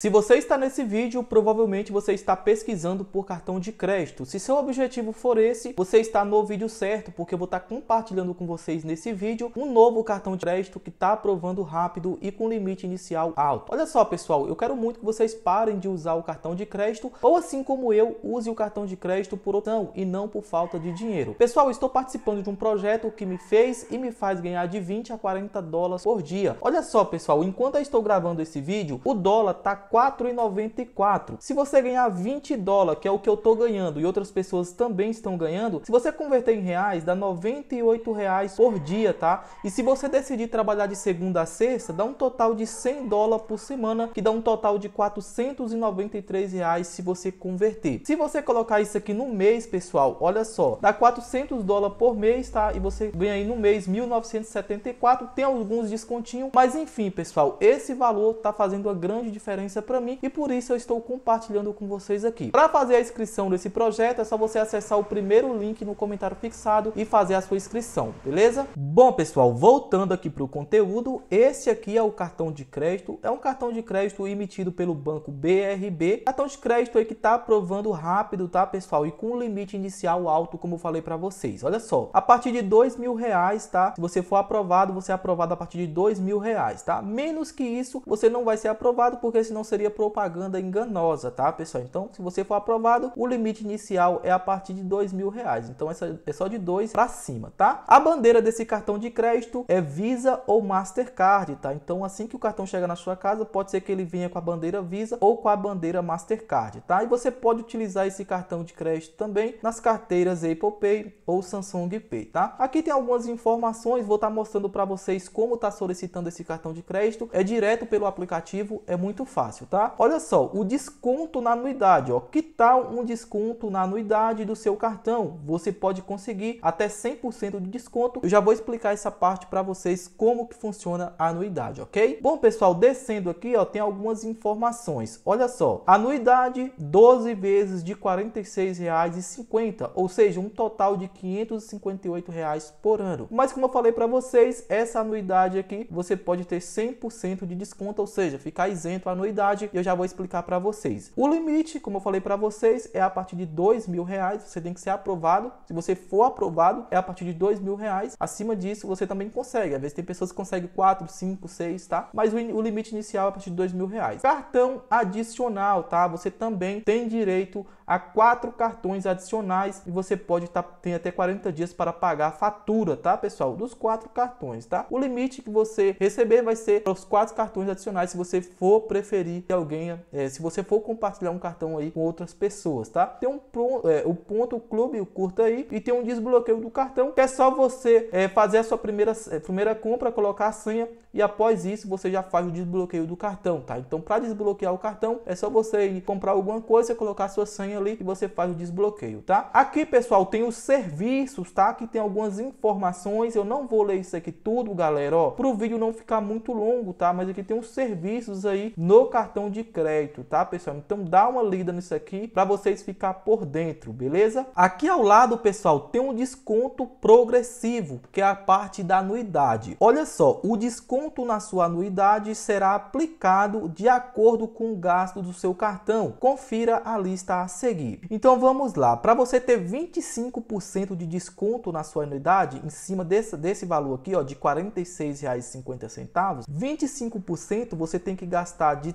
Se você está nesse vídeo, provavelmente você está pesquisando por cartão de crédito. Se seu objetivo for esse, você está no vídeo certo, porque eu vou estar compartilhando com vocês nesse vídeo um novo cartão de crédito que está aprovando rápido e com limite inicial alto. Olha só, pessoal, eu quero muito que vocês parem de usar o cartão de crédito ou assim como eu, use o cartão de crédito por opção e não por falta de dinheiro. Pessoal, estou participando de um projeto que me fez e me faz ganhar de 20 a 40 dólares por dia. Olha só, pessoal, enquanto eu estou gravando esse vídeo, o dólar está 4,94. Se você ganhar 20 dólares, que é o que eu tô ganhando e outras pessoas também estão ganhando, se você converter em reais, dá 98 reais por dia, tá? E se você decidir trabalhar de segunda a sexta, dá um total de 100 dólares por semana, que dá um total de 493 reais se você converter. Se você colocar isso aqui no mês, pessoal, olha só, dá 400 dólares por mês, tá? E você ganha aí no mês 1974, tem alguns descontinhos, mas enfim, pessoal, esse valor tá fazendo uma grande diferença para mim e por isso eu estou compartilhando com vocês aqui. Para fazer a inscrição desse projeto é só você acessar o primeiro link no comentário fixado e fazer a sua inscrição, beleza? Bom pessoal, voltando aqui para o conteúdo, esse aqui é o cartão de crédito, é um cartão de crédito emitido pelo banco BRB, cartão de crédito aí que está aprovando rápido, tá pessoal? E com um limite inicial alto, como eu falei para vocês. Olha só, a partir de dois mil reais, tá? Se você for aprovado, você é aprovado a partir de dois mil reais, tá? Menos que isso, você não vai ser aprovado porque senão seria propaganda enganosa, tá, pessoal? Então, se você for aprovado, o limite inicial é a partir de dois mil reais. Então, essa é só de dois para cima, tá? A bandeira desse cartão de crédito é Visa ou Mastercard, tá? Então, assim que o cartão chega na sua casa, pode ser que ele venha com a bandeira Visa ou com a bandeira Mastercard, tá? E você pode utilizar esse cartão de crédito também nas carteiras Apple Pay ou Samsung Pay, tá? Aqui tem algumas informações, vou estar tá mostrando para vocês como tá solicitando esse cartão de crédito. É direto pelo aplicativo, é muito fácil fácil, tá? Olha só, o desconto na anuidade, ó. Que tal um desconto na anuidade do seu cartão? Você pode conseguir até 100% de desconto. Eu já vou explicar essa parte para vocês como que funciona a anuidade, ok? Bom, pessoal, descendo aqui, ó, tem algumas informações. Olha só, anuidade 12 vezes de R$ 46,50, ou seja, um total de R$ 558 reais por ano. Mas como eu falei para vocês, essa anuidade aqui você pode ter 100% de desconto, ou seja, ficar isento a anuidade e eu já vou explicar para vocês. O limite, como eu falei para vocês, é a partir de dois mil reais. Você tem que ser aprovado. Se você for aprovado, é a partir de dois mil reais. Acima disso, você também consegue. Às vezes tem pessoas que conseguem quatro, cinco, seis, tá? Mas o, o limite inicial é a partir de dois mil reais. Cartão adicional, tá? Você também tem direito a quatro cartões adicionais e você pode tá, tem até 40 dias para pagar a fatura, tá, pessoal? Dos quatro cartões, tá? O limite que você receber vai ser os quatro cartões adicionais se você for preferir sugerir que alguém, é, se você for compartilhar um cartão aí com outras pessoas, tá? Tem um é, o ponto o clube, o curta aí, e tem um desbloqueio do cartão, que é só você é, fazer a sua primeira, é, primeira compra, colocar a senha e após isso você já faz o desbloqueio do cartão, tá? Então, para desbloquear o cartão, é só você ir comprar alguma coisa, colocar a sua senha ali e você faz o desbloqueio, tá? Aqui, pessoal, tem os serviços, tá? Que tem algumas informações. Eu não vou ler isso aqui tudo, galera, ó, para o vídeo não ficar muito longo, tá? Mas aqui tem os serviços aí no cartão cartão de crédito, tá, pessoal? Então dá uma lida nisso aqui para vocês ficar por dentro, beleza? Aqui ao lado, pessoal, tem um desconto progressivo, que é a parte da anuidade. Olha só, o desconto na sua anuidade será aplicado de acordo com o gasto do seu cartão. Confira a lista a seguir. Então vamos lá, para você ter 25% de desconto na sua anuidade, em cima desse, desse valor aqui, ó, de R$ 46,50, 25% você tem que gastar de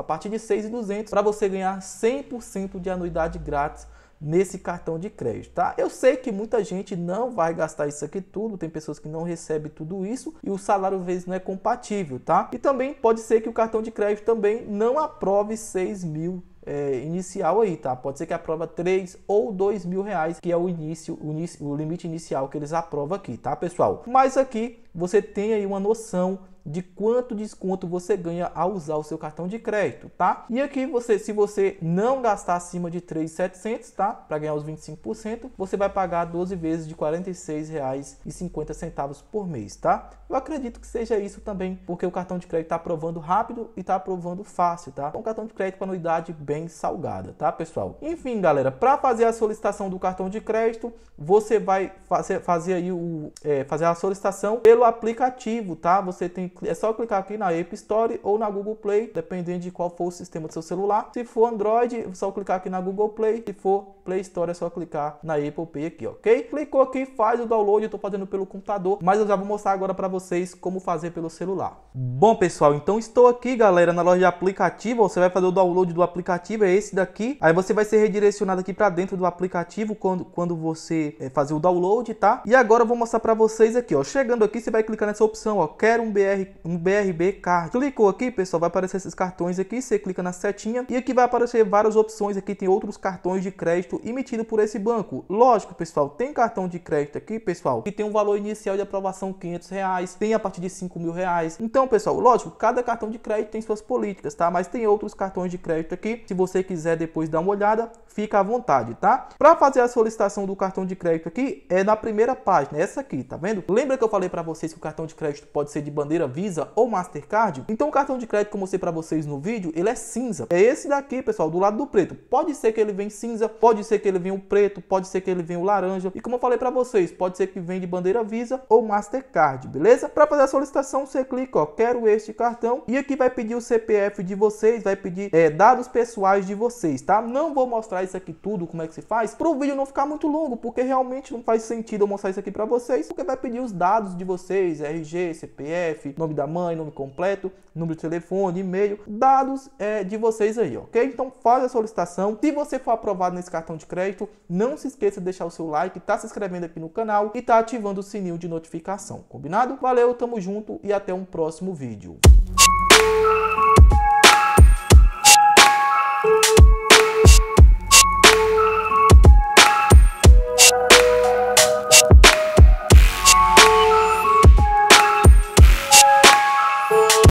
a partir de 6.200 para você ganhar 100% de anuidade grátis nesse cartão de crédito, tá? Eu sei que muita gente não vai gastar isso aqui tudo, tem pessoas que não recebem tudo isso e o salário vezes não é compatível, tá? E também pode ser que o cartão de crédito também não aprove 6 mil é, inicial aí, tá? Pode ser que aprova três ou dois mil reais, que é o início, o, o limite inicial que eles aprovam aqui, tá, pessoal? Mas aqui você tem aí uma noção de quanto desconto você ganha ao usar o seu cartão de crédito, tá? E aqui você, se você não gastar acima de 3.700, tá? Para ganhar os 25%, você vai pagar 12 vezes de R$ 46,50 por mês, tá? Eu acredito que seja isso também, porque o cartão de crédito está aprovando rápido e está aprovando fácil, tá? Um cartão de crédito com anuidade bem salgada, tá, pessoal? Enfim, galera, para fazer a solicitação do cartão de crédito, você vai fazer, fazer aí o é, fazer a solicitação pelo pelo aplicativo, tá? Você tem é só clicar aqui na App Store ou na Google Play, dependendo de qual for o sistema do seu celular. Se for Android, é só clicar aqui na Google Play. Se for Play Store, é só clicar na Apple Pay aqui, ok? Clicou aqui, faz o download. Eu tô fazendo pelo computador, mas eu já vou mostrar agora para vocês como fazer pelo celular. Bom, pessoal, então estou aqui, galera, na loja de aplicativo. Você vai fazer o download do aplicativo, é esse daqui. Aí você vai ser redirecionado aqui para dentro do aplicativo quando, quando você é, fazer o download, tá? E agora eu vou mostrar para vocês aqui, ó. Chegando aqui, você vai clicar nessa opção, ó, quero um, BR, um BRB Card. Clicou aqui, pessoal, vai aparecer esses cartões aqui, você clica na setinha e aqui vai aparecer várias opções, aqui tem outros cartões de crédito emitido por esse banco. Lógico, pessoal, tem cartão de crédito aqui, pessoal, que tem um valor inicial de aprovação 500 reais, tem a partir de 5 mil reais. Então, pessoal, lógico, cada cartão de crédito tem suas políticas, tá? Mas tem outros cartões de crédito aqui, se você quiser depois dar uma olhada, fica à vontade, tá? Para fazer a solicitação do cartão de crédito aqui, é na primeira página, essa aqui, tá vendo? Lembra que eu falei para você vocês que o cartão de crédito pode ser de bandeira Visa ou Mastercard. Então o cartão de crédito que eu mostrei para vocês no vídeo, ele é cinza. É esse daqui, pessoal, do lado do preto. Pode ser que ele venha cinza, pode ser que ele venha o preto, pode ser que ele venha o laranja. E como eu falei para vocês, pode ser que venha de bandeira Visa ou Mastercard, beleza? Para fazer a solicitação, você clica, ó, quero este cartão. E aqui vai pedir o CPF de vocês, vai pedir é, dados pessoais de vocês, tá? Não vou mostrar isso aqui tudo, como é que se faz, para o vídeo não ficar muito longo, porque realmente não faz sentido eu mostrar isso aqui para vocês, porque vai pedir os dados de vocês vocês, RG, CPF, nome da mãe, nome completo, número de telefone, e-mail, dados é, de vocês aí, ok? Então faz a solicitação. Se você for aprovado nesse cartão de crédito, não se esqueça de deixar o seu like, tá se inscrevendo aqui no canal e tá ativando o sininho de notificação, combinado? Valeu, tamo junto e até um próximo vídeo.